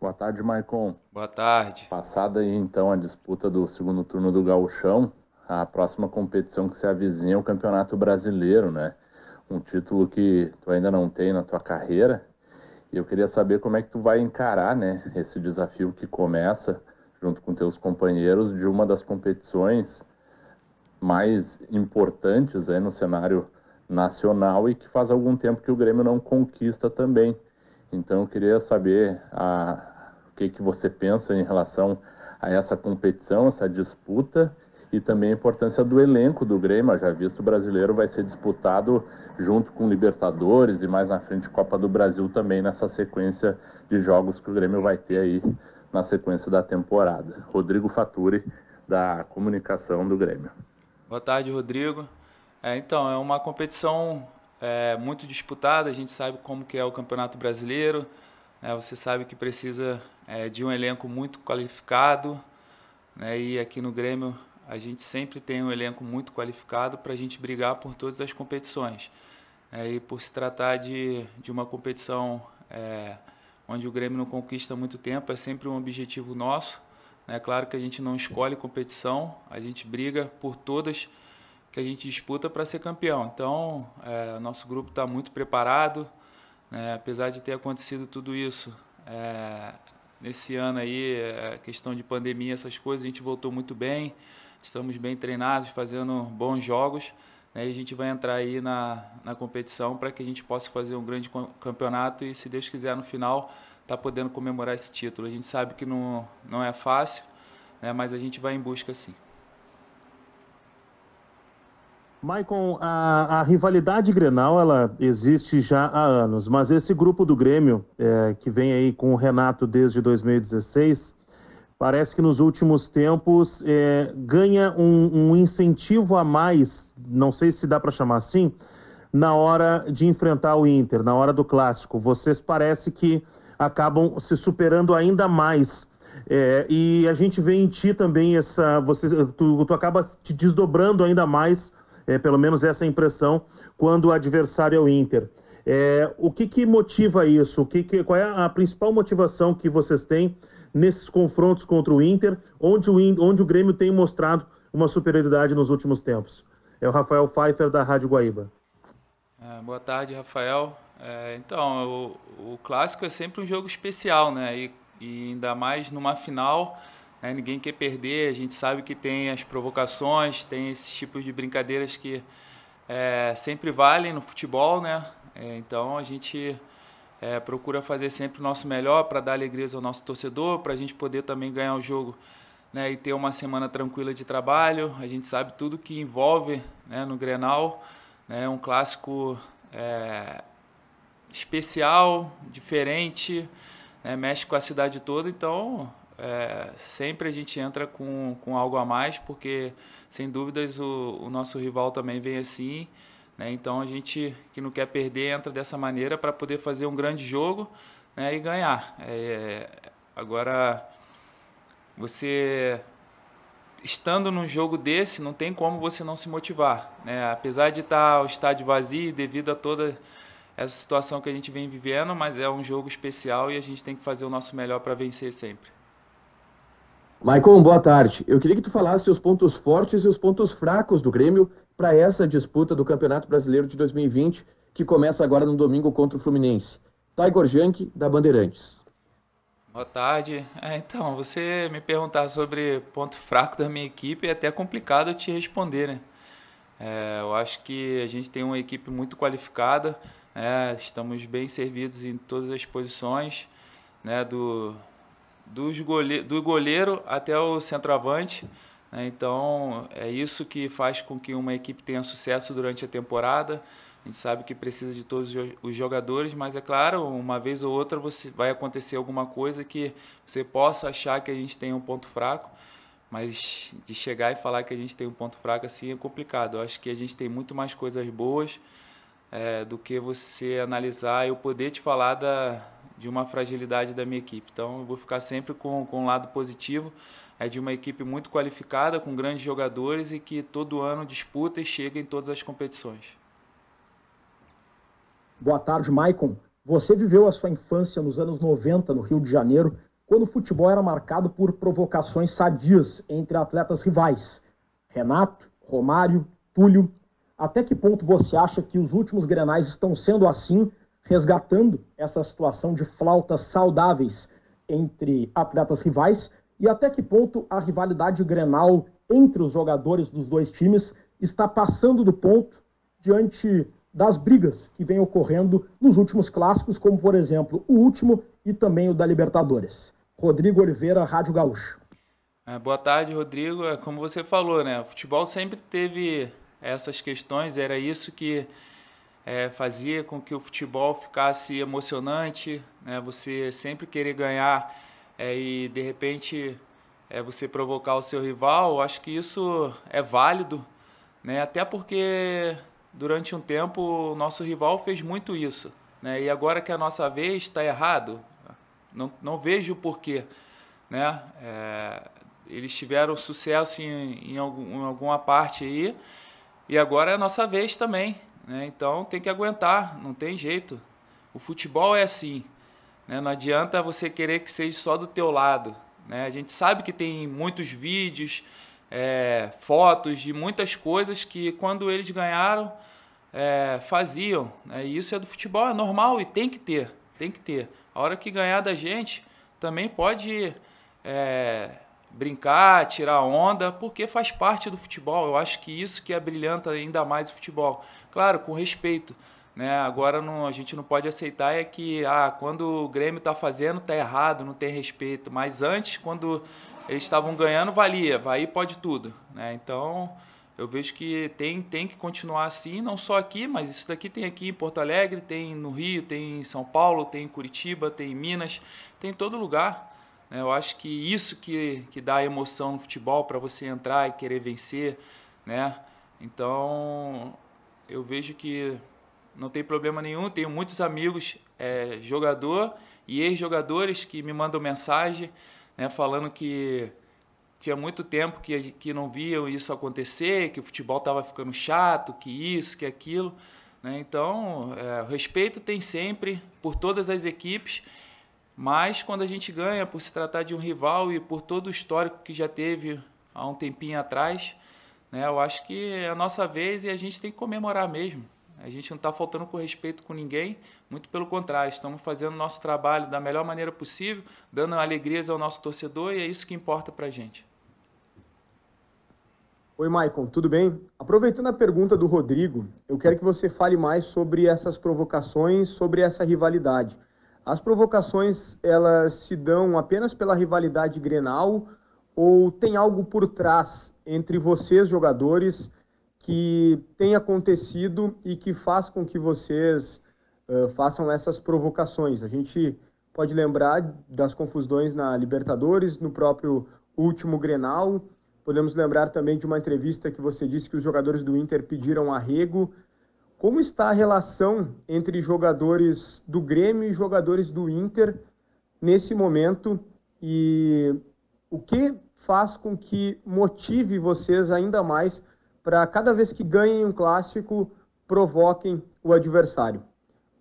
Boa tarde, Maicon. Boa tarde. Passada aí então a disputa do segundo turno do Gauchão, a próxima competição que se avizinha é o Campeonato Brasileiro, né? Um título que tu ainda não tem na tua carreira. E eu queria saber como é que tu vai encarar, né, esse desafio que começa junto com teus companheiros de uma das competições mais importantes aí no cenário nacional e que faz algum tempo que o Grêmio não conquista também. Então eu queria saber a, que, que você pensa em relação a essa competição, essa disputa e também a importância do elenco do Grêmio, já visto o brasileiro vai ser disputado junto com Libertadores e mais na frente Copa do Brasil também nessa sequência de jogos que o Grêmio vai ter aí na sequência da temporada. Rodrigo Faturi, da comunicação do Grêmio. Boa tarde, Rodrigo. É, então, é uma competição é, muito disputada, a gente sabe como que é o Campeonato Brasileiro, é, você sabe que precisa é, de um elenco muito qualificado, né? e aqui no Grêmio a gente sempre tem um elenco muito qualificado para a gente brigar por todas as competições. É, e por se tratar de, de uma competição é, onde o Grêmio não conquista muito tempo, é sempre um objetivo nosso. É claro que a gente não escolhe competição, a gente briga por todas que a gente disputa para ser campeão. Então, é, nosso grupo está muito preparado, é, apesar de ter acontecido tudo isso, é, nesse ano aí, é, questão de pandemia, essas coisas, a gente voltou muito bem, estamos bem treinados, fazendo bons jogos. Né, e a gente vai entrar aí na, na competição para que a gente possa fazer um grande campeonato e, se Deus quiser, no final, estar tá podendo comemorar esse título. A gente sabe que não, não é fácil, né, mas a gente vai em busca sim. Maicon, a, a, rivalidade Grenal ela existe já há anos, mas esse grupo do Grêmio, é, que vem aí com o Renato desde 2016, parece que nos últimos tempos é, ganha um, um, incentivo a mais, não sei se dá para chamar assim, na hora de enfrentar o Inter, na hora do clássico. Vocês parece que acabam se superando ainda mais. É, e a gente vê em ti também essa. Você, tu, tu acaba te desdobrando ainda mais é, pelo menos essa é impressão, quando o adversário é o Inter. É, o que, que motiva isso? O que, que, qual é a principal motivação que vocês têm nesses confrontos contra o Inter, onde o, onde o Grêmio tem mostrado uma superioridade nos últimos tempos? É o Rafael Pfeiffer, da Rádio Guaíba. É, boa tarde, Rafael. É, então, o, o, clássico é sempre um jogo especial, né? E, e ainda mais numa final né? Ninguém quer perder, a gente sabe que tem as provocações, tem esses tipos de brincadeiras que é, sempre valem no futebol, né? É, então a gente é, procura fazer sempre o nosso melhor para dar alegria ao nosso torcedor, para a gente poder também ganhar o jogo né, e ter uma semana tranquila de trabalho. A gente sabe tudo que envolve né, no Grenal, né, um clássico é, especial, diferente, né, mexe com a cidade toda, então é, sempre a gente entra com, com algo a mais, porque sem dúvidas o, o nosso rival também vem assim. Né? Então a gente que não quer perder entra dessa maneira para poder fazer um grande jogo né? e ganhar. É, agora, você estando num jogo desse, não tem como você não se motivar. Né? Apesar de estar tá o estádio vazio devido a toda essa situação que a gente vem vivendo, mas é um jogo especial e a gente tem que fazer o nosso melhor para vencer sempre. Maicon, boa tarde. Eu queria que tu falasse os pontos fortes e os pontos fracos do Grêmio para essa disputa do Campeonato Brasileiro de 2020, que começa agora no domingo contra o Fluminense. Taigor Jank, da Bandeirantes. Boa tarde. É, então, você me perguntar sobre ponto fraco da minha equipe é até complicado te responder, né? É, eu acho que a gente tem uma equipe muito qualificada, né? estamos bem servidos em todas as posições, né? Do, dos gole do goleiro até o centroavante. Né? Então, é isso que faz com que uma equipe tenha sucesso durante a temporada. A gente sabe que precisa de todos os jogadores, mas é claro, uma vez ou outra você vai acontecer alguma coisa que você possa achar que a gente tem um ponto fraco, mas de chegar e falar que a gente tem um ponto fraco assim é complicado. Eu acho que a gente tem muito mais coisas boas é, do que você analisar. e Eu poder te falar da, de uma fragilidade da minha equipe. Então eu vou ficar sempre com, com um lado positivo. É de uma equipe muito qualificada, com grandes jogadores e que todo ano disputa e chega em todas as competições. Boa tarde, Maicon. Você viveu a sua infância nos anos 90 no Rio de Janeiro, quando o futebol era marcado por provocações sadias entre atletas rivais. Renato, Romário, Túlio. Até que ponto você acha que os últimos grenais estão sendo assim resgatando essa situação de flautas saudáveis entre atletas rivais e até que ponto a rivalidade Grenal entre os jogadores dos dois times está passando do ponto diante das brigas que vem ocorrendo nos últimos clássicos, como por exemplo o último e também o da Libertadores. Rodrigo Oliveira, Rádio Gaúcho. É, boa tarde, Rodrigo. É como você falou, né? O futebol sempre teve essas questões, era isso que é, fazia com que o futebol ficasse emocionante, né? você sempre querer ganhar é, e de repente é, você provocar o seu rival, acho que isso é válido, né? até porque durante um tempo o nosso rival fez muito isso. Né? E agora que é a nossa vez está errado, não, não vejo o porquê. Né? É, eles tiveram sucesso em, em, algum, em alguma parte aí, e agora é a nossa vez também. Né? Então tem que aguentar, não tem jeito. O futebol é assim. Né? Não adianta você querer que seja só do teu lado. Né? A gente sabe que tem muitos vídeos, é, fotos de muitas coisas que quando eles ganharam é, faziam. Né? E isso é do futebol, é normal e tem que ter, tem que ter. A hora que ganhar da gente também pode é, brincar, tirar onda, porque faz parte do futebol. Eu acho que isso que abrilhanta ainda mais o futebol. Claro, com respeito. Né? Agora não, a gente não pode aceitar é que ah, quando o Grêmio está fazendo, está errado, não tem respeito. Mas antes, quando eles estavam ganhando, valia, vai pode tudo. Né? Então eu vejo que tem, tem que continuar assim, não só aqui, mas isso daqui tem aqui em Porto Alegre, tem no Rio, tem em São Paulo, tem em Curitiba, tem em Minas, tem em todo lugar. Né? Eu acho que isso que, que dá emoção no futebol para você entrar e querer vencer, né? Então, eu vejo que não tem problema nenhum. Tenho muitos amigos é, jogador e ex-jogadores que me mandam mensagem né, falando que tinha muito tempo que, que não viam isso acontecer, que o futebol estava ficando chato, que isso, que aquilo. Né? Então, é, respeito tem sempre por todas as equipes mas quando a gente ganha, por se tratar de um rival e por todo o histórico que já teve há um tempinho atrás, né, eu acho que é a nossa vez e a gente tem que comemorar mesmo. A gente não está faltando com respeito com ninguém, muito pelo contrário, estamos fazendo o nosso trabalho da melhor maneira possível, dando alegrias ao nosso torcedor e é isso que importa para a gente. Oi, Maicon, tudo bem? Aproveitando a pergunta do Rodrigo, eu quero que você fale mais sobre essas provocações, sobre essa rivalidade. As provocações elas se dão apenas pela rivalidade Grenal ou tem algo por trás entre vocês jogadores que tem acontecido e que faz com que vocês uh, façam essas provocações? A gente pode lembrar das confusões na Libertadores, no próprio último Grenal. Podemos lembrar também de uma entrevista que você disse que os jogadores do Inter pediram arrego como está a relação entre jogadores do Grêmio e jogadores do Inter nesse momento e o que faz com que motive vocês ainda mais para cada vez que ganhem um clássico provoquem o adversário?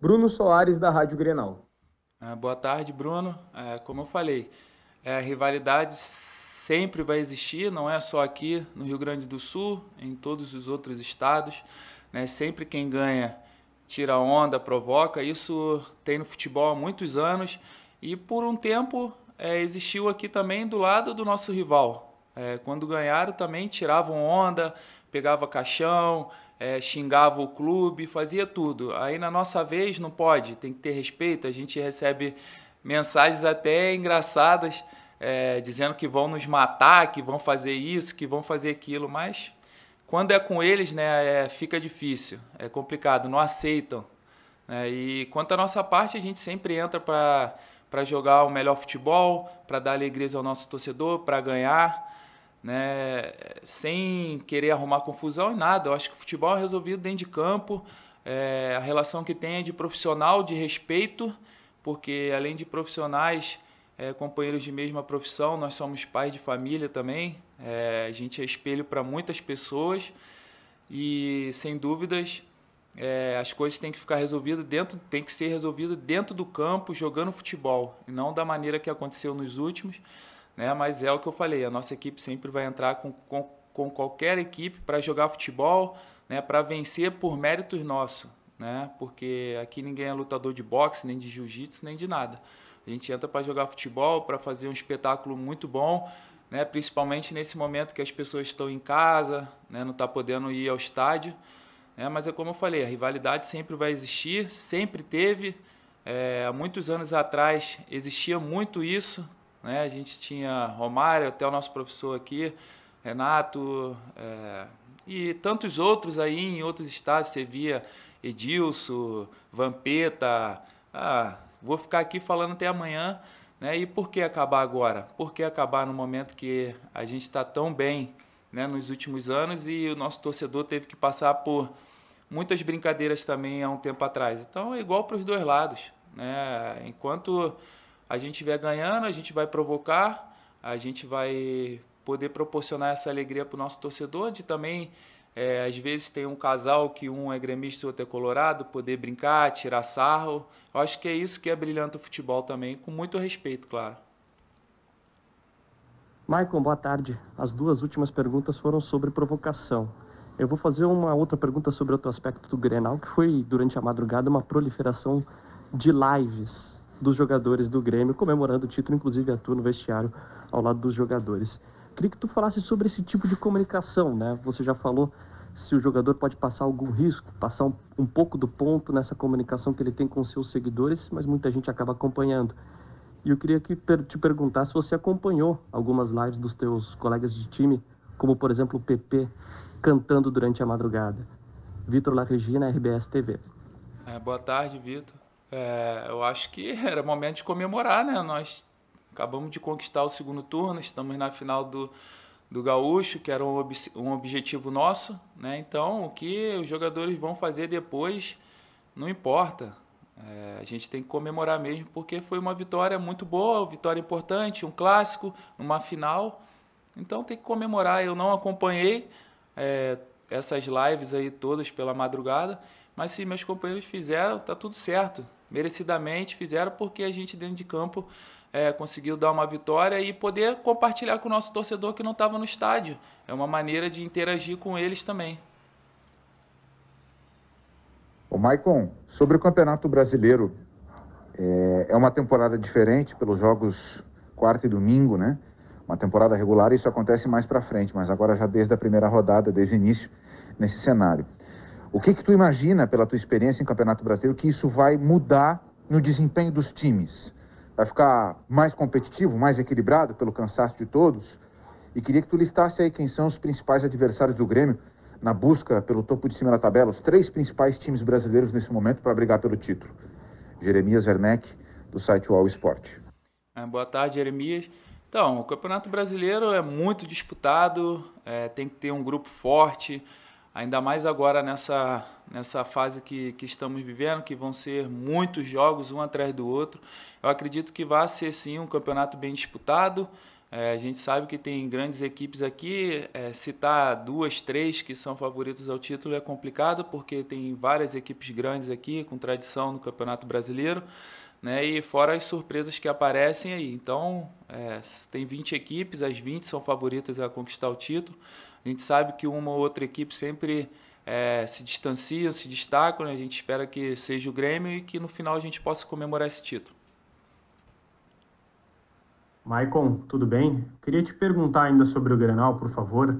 Bruno Soares da Rádio Grenal. Ah, boa tarde, Bruno. É, como eu falei, é, a rivalidade sempre vai existir, não é só aqui no Rio Grande do Sul, em todos os outros estados né? Sempre quem ganha tira onda, provoca. Isso tem no futebol há muitos anos e por um tempo é, existiu aqui também do lado do nosso rival. É, quando ganharam também tiravam onda, pegava caixão, é, xingava o clube, fazia tudo. Aí na nossa vez não pode, tem que ter respeito. A gente recebe mensagens até engraçadas é, dizendo que vão nos matar, que vão fazer isso, que vão fazer aquilo, mas quando é com eles, né, é, fica difícil, é complicado, não aceitam. Né? E quanto à nossa parte, a gente sempre entra para jogar o melhor futebol, para dar alegria ao nosso torcedor, para ganhar, né, sem querer arrumar confusão e nada. Eu acho que o futebol é resolvido dentro de campo, é, a relação que tem é de profissional, de respeito, porque além de profissionais é, companheiros de mesma profissão, nós somos pais de família também, é, a gente é espelho para muitas pessoas e, sem dúvidas, é, as coisas têm que ficar resolvidas dentro, tem que ser resolvida dentro do campo, jogando futebol, e não da maneira que aconteceu nos últimos, né? mas é o que eu falei, a nossa equipe sempre vai entrar com, com, com qualquer equipe para jogar futebol, né? para vencer por méritos nossos, né? porque aqui ninguém é lutador de boxe, nem de jiu-jitsu, nem de nada. A gente entra para jogar futebol, para fazer um espetáculo muito bom, né? principalmente nesse momento que as pessoas estão em casa, né? não está podendo ir ao estádio. Né? Mas é como eu falei, a rivalidade sempre vai existir, sempre teve. É, há muitos anos atrás existia muito isso. Né? A gente tinha Romário, até o nosso professor aqui, Renato, é, e tantos outros aí em outros estados. Você via Edilson, Vampeta, ah, Vou ficar aqui falando até amanhã, né? E por que acabar agora? Por que acabar no momento que a gente está tão bem, né? Nos últimos anos e o nosso torcedor teve que passar por muitas brincadeiras também há um tempo atrás. Então é igual para os dois lados, né? Enquanto a gente estiver ganhando, a gente vai provocar, a gente vai poder proporcionar essa alegria para o nosso torcedor de também é, às vezes tem um casal que um é gremista e outro é colorado, poder brincar, tirar sarro. Eu acho que é isso que é brilhante o futebol também, com muito respeito, claro. Maicon, boa tarde. As duas últimas perguntas foram sobre provocação. Eu vou fazer uma outra pergunta sobre outro aspecto do Grenal, que foi durante a madrugada uma proliferação de lives dos jogadores do Grêmio, comemorando o título, inclusive atuando no vestiário ao lado dos jogadores. Queria que tu falasse sobre esse tipo de comunicação, né? Você já falou se o jogador pode passar algum risco, passar um, um pouco do ponto nessa comunicação que ele tem com seus seguidores, mas muita gente acaba acompanhando. E eu queria te perguntar se você acompanhou algumas lives dos teus colegas de time, como por exemplo o PP cantando durante a madrugada. Vitor La Regina, RBS TV. É, boa tarde, Vitor. É, eu acho que era momento de comemorar, né? Nós acabamos de conquistar o segundo turno, estamos na final do, do gaúcho, que era um, ob um objetivo nosso, né? Então, o que os jogadores vão fazer depois não importa. É, a gente tem que comemorar mesmo, porque foi uma vitória muito boa, vitória importante, um clássico, uma final. Então tem que comemorar. Eu não acompanhei é, essas lives aí todas pela madrugada, mas se meus companheiros fizeram, tá tudo certo. Merecidamente fizeram, porque a gente dentro de campo é, conseguiu dar uma vitória e poder compartilhar com o nosso torcedor que não estava no estádio. É uma maneira de interagir com eles também. O Maicon, sobre o Campeonato Brasileiro, é, é uma temporada diferente pelos jogos quarta e domingo, né? Uma temporada regular, isso acontece mais para frente, mas agora já desde a primeira rodada, desde o início, nesse cenário. O que que tu imagina, pela tua experiência em Campeonato Brasileiro, que isso vai mudar no desempenho dos times? vai ficar mais competitivo, mais equilibrado pelo cansaço de todos. E queria que tu listasse aí quem são os principais adversários do Grêmio na busca pelo topo de cima da tabela, os três principais times brasileiros nesse momento para brigar pelo título. Jeremias Werneck, do site All Sport. É, boa tarde, Jeremias. Então, o Campeonato Brasileiro é muito disputado, é, tem que ter um grupo forte ainda mais agora nessa, nessa fase que, que estamos vivendo, que vão ser muitos jogos, um atrás do outro. Eu acredito que vai ser sim um campeonato bem disputado. É, a gente sabe que tem grandes equipes aqui, é, citar duas, três que são favoritos ao título é complicado, porque tem várias equipes grandes aqui, com tradição no Campeonato Brasileiro, né? e fora as surpresas que aparecem aí. Então, é, tem 20 equipes, as 20 são favoritas a conquistar o título gente sabe que uma ou outra equipe sempre é, se distanciam, se destacam. Né? A gente espera que seja o Grêmio e que no final a gente possa comemorar esse título. Maicon, tudo bem? Queria te perguntar ainda sobre o Grenal, por favor,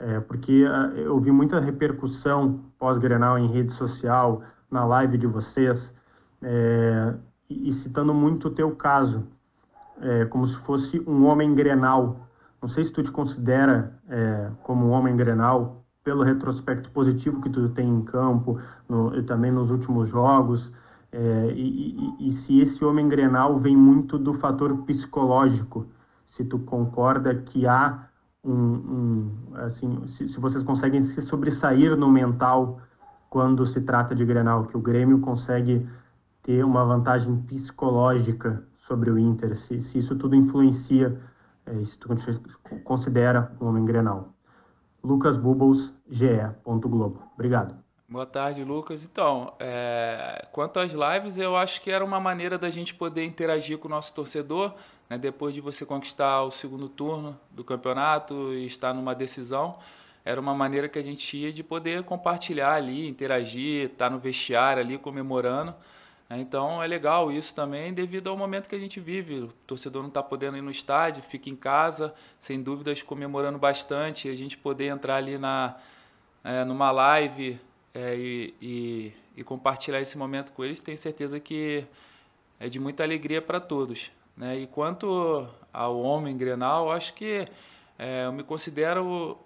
é, porque é, eu vi muita repercussão pós-Grenal em rede social, na live de vocês, é, e, citando muito o teu caso, é, como se fosse um homem Grenal não sei se tu te considera é, como um homem grenal pelo retrospecto positivo que tu tem em campo no, e também nos últimos jogos. É, e, e, e, se esse homem grenal vem muito do fator psicológico, se tu concorda que há um. um assim, se, se, vocês conseguem se sobressair no mental quando se trata de grenal, que o Grêmio consegue ter uma vantagem psicológica sobre o Inter, se, se isso tudo influencia é isso que a gente considera o homem Grenal. Lucas Bubbles, GE. Globo. Obrigado. Boa tarde, Lucas. Então, é... quanto às lives, eu acho que era uma maneira da gente poder interagir com o nosso torcedor, né? depois de você conquistar o segundo turno do campeonato e estar numa decisão. Era uma maneira que a gente ia de poder compartilhar ali, interagir, estar tá no vestiário ali comemorando. Então é legal isso também, devido ao momento que a gente vive. O torcedor não está podendo ir no estádio, fica em casa, sem dúvidas comemorando bastante. A gente poder entrar ali na, é, numa live é, e, e, e, compartilhar esse momento com eles, tenho certeza que é de muita alegria para todos. Né? E quanto ao homem Grenal, acho que é, eu me considero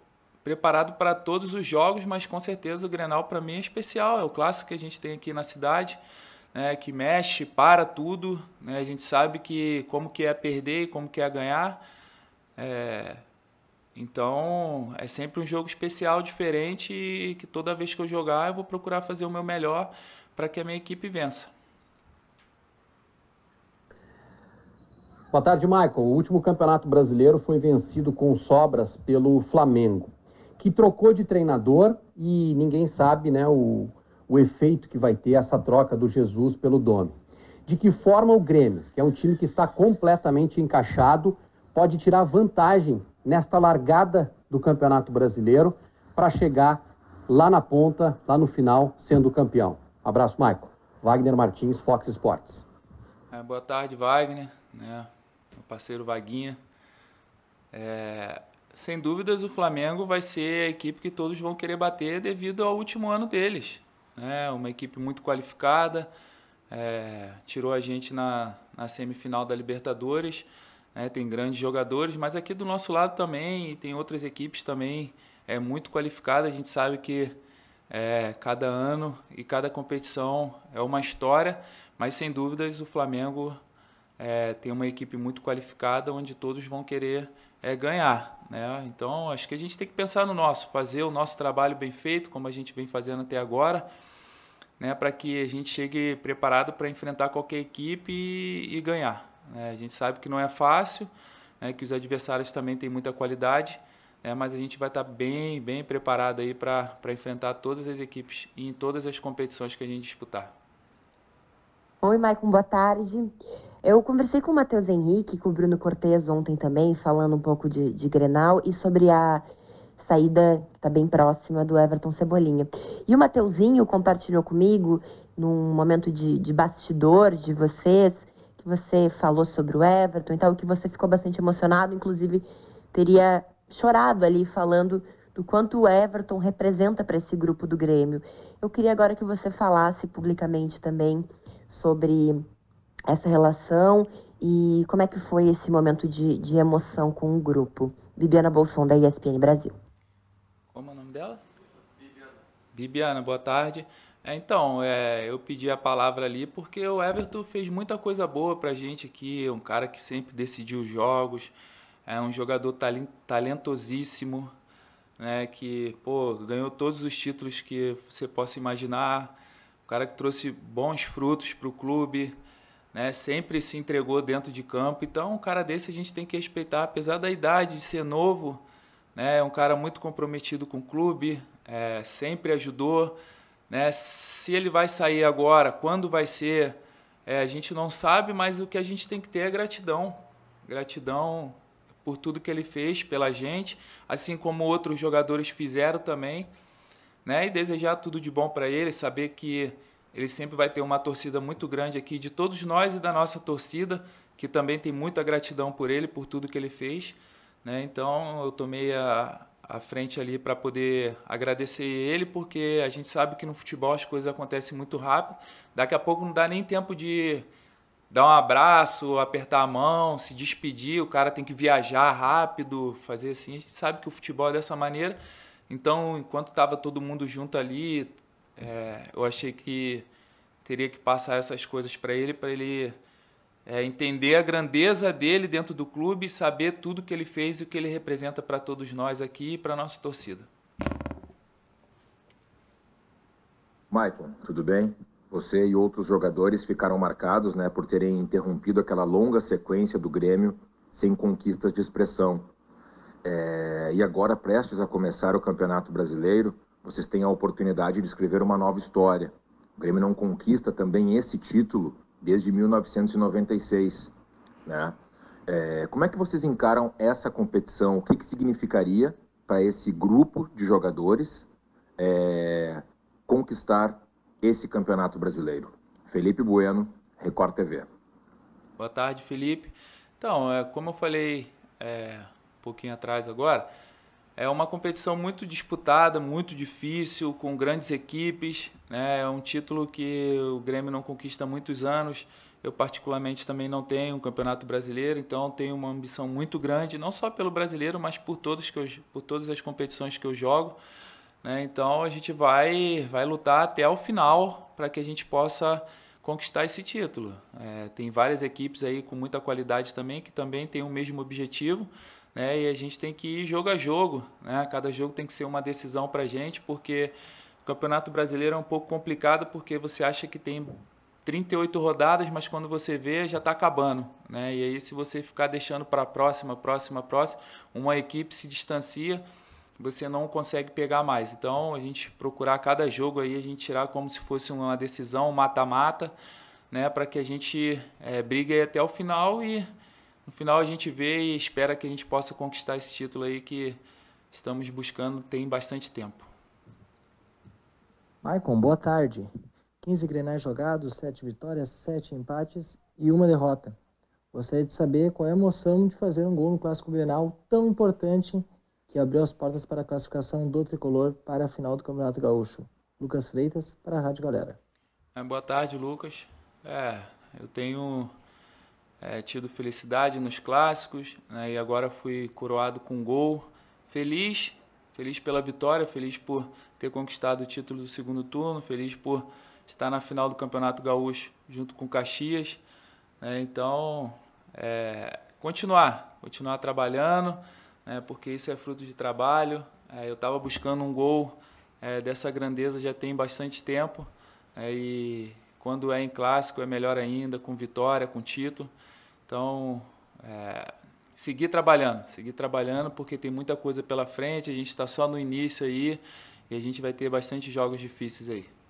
preparado para todos os jogos, mas com certeza o Grenal para mim é especial, é o clássico que a gente tem aqui na cidade né, que mexe, para tudo. Né, a gente sabe que como que é perder e como que é ganhar. É, então é sempre um jogo especial, diferente e que toda vez que eu jogar eu vou procurar fazer o meu melhor para que a minha equipe vença. Boa tarde, Michael. O último campeonato brasileiro foi vencido com sobras pelo Flamengo, que trocou de treinador e ninguém sabe, né, o o efeito que vai ter essa troca do Jesus pelo Domi. De que forma o Grêmio, que é um time que está completamente encaixado, pode tirar vantagem nesta largada do Campeonato Brasileiro para chegar lá na ponta, lá no final, sendo campeão. Abraço, Michael. Wagner Martins, Fox Sports. É, boa tarde, Wagner, né? meu parceiro Vaguinha. É, sem dúvidas, o Flamengo vai ser a equipe que todos vão querer bater devido ao último ano deles né? uma equipe muito qualificada, é, tirou a gente na, na semifinal da Libertadores, né? tem grandes jogadores, mas aqui do nosso lado também tem outras equipes também é muito qualificadas, a gente sabe que é, cada ano e cada competição é uma história, mas sem dúvidas o Flamengo é, tem uma equipe muito qualificada onde todos vão querer é, ganhar. Né? Então, acho que a gente tem que pensar no nosso, fazer o nosso trabalho bem feito, como a gente vem fazendo até agora, né? para que a gente chegue preparado para enfrentar qualquer equipe e, e ganhar. Né? A gente sabe que não é fácil, né? que os adversários também têm muita qualidade, né? mas a gente vai estar tá bem, bem preparado aí para enfrentar todas as equipes e em todas as competições que a gente disputar. Oi, Maicon, boa tarde. Eu conversei com o Matheus Henrique, com o Bruno Cortes ontem também, falando um pouco de, de Grenal e sobre a saída que está bem próxima do Everton Cebolinha. E o Mateuzinho compartilhou comigo, num momento de, de bastidor de vocês, que você falou sobre o Everton e tal, que você ficou bastante emocionado, inclusive teria chorado ali falando do quanto o Everton representa para esse grupo do Grêmio. Eu queria agora que você falasse publicamente também sobre essa relação e como é que foi esse momento de, de emoção com o grupo. Bibiana Bolson, da ESPN Brasil. Como é o nome dela? Bibiana. Bibiana, boa tarde. É, então, é, eu pedi a palavra ali porque o Everton fez muita coisa boa para a gente aqui, um cara que sempre decidiu os jogos, é um jogador talentosíssimo, né, que pô, ganhou todos os títulos que você possa imaginar, um cara que trouxe bons frutos para o clube, né? Sempre se entregou dentro de campo. Então, um cara desse a gente tem que respeitar, apesar da idade, de ser novo, né? É um cara muito comprometido com o clube, é, sempre ajudou, né? Se ele vai sair agora, quando vai ser, é, a gente não sabe, mas o que a gente tem que ter é gratidão. Gratidão por tudo que ele fez pela gente, assim como outros jogadores fizeram também, né? E desejar tudo de bom para ele, saber que ele sempre vai ter uma torcida muito grande aqui de todos nós e da nossa torcida, que também tem muita gratidão por ele, por tudo que ele fez. Né? Então eu tomei a, a frente ali para poder agradecer ele, porque a gente sabe que no futebol as coisas acontecem muito rápido. Daqui a pouco não dá nem tempo de dar um abraço, apertar a mão, se despedir, o cara tem que viajar rápido, fazer assim. A gente sabe que o futebol é dessa maneira. Então, enquanto estava todo mundo junto ali, é, eu achei que teria que passar essas coisas para ele, para ele é, entender a grandeza dele dentro do clube e saber tudo que ele fez e o que ele representa para todos nós aqui e para nossa torcida. Maicon, tudo bem? Você e outros jogadores ficaram marcados né, por terem interrompido aquela longa sequência do Grêmio sem conquistas de expressão. É, e agora, prestes a começar o Campeonato Brasileiro, vocês têm a oportunidade de escrever uma nova história. O Grêmio não conquista também esse título desde 1996. Né? É, como é que vocês encaram essa competição? O que, que significaria para esse grupo de jogadores é, conquistar esse campeonato brasileiro? Felipe Bueno, Record TV. Boa tarde, Felipe. Então, é, como eu falei é, um pouquinho atrás agora, é uma competição muito disputada, muito difícil, com grandes equipes. Né? É um título que o Grêmio não conquista há muitos anos. Eu, particularmente, também não tenho um campeonato brasileiro, então tenho uma ambição muito grande, não só pelo brasileiro, mas por, todos que eu, por todas as competições que eu jogo. Né? Então a gente vai, vai lutar até o final para que a gente possa conquistar esse título. É, tem várias equipes aí com muita qualidade também, que também têm o mesmo objetivo né? E a gente tem que ir jogo a jogo, né? Cada jogo tem que ser uma decisão para a gente, porque o Campeonato Brasileiro é um pouco complicado, porque você acha que tem 38 rodadas, mas quando você vê já está acabando, né? E aí se você ficar deixando para a próxima, próxima, próxima, uma equipe se distancia, você não consegue pegar mais. Então a gente procurar cada jogo aí a gente tirar como se fosse uma decisão, mata-mata, um né? Para que a gente é, brigue até o final e no final a gente vê e espera que a gente possa conquistar esse título aí que estamos buscando tem bastante tempo. Maicon, boa tarde. 15 grenais jogados, 7 vitórias, 7 empates e uma derrota. Gostaria de saber qual é a emoção de fazer um gol no Clássico Grenal tão importante que abriu as portas para a classificação do Tricolor para a final do Campeonato Gaúcho. Lucas Freitas, para a Rádio Galera. É, boa tarde, Lucas. É, eu tenho é, tido felicidade nos clássicos né, e agora fui coroado com gol. Feliz, feliz pela vitória, feliz por ter conquistado o título do segundo turno, feliz por estar na final do Campeonato Gaúcho junto com Caxias. Né, então, é, continuar, continuar trabalhando, né, porque isso é fruto de trabalho. É, eu estava buscando um gol é, dessa grandeza já tem bastante tempo né, e quando é em clássico é melhor ainda, com vitória, com título. Então, é, seguir trabalhando, seguir trabalhando, porque tem muita coisa pela frente, a gente está só no início aí e a gente vai ter bastante jogos difíceis aí.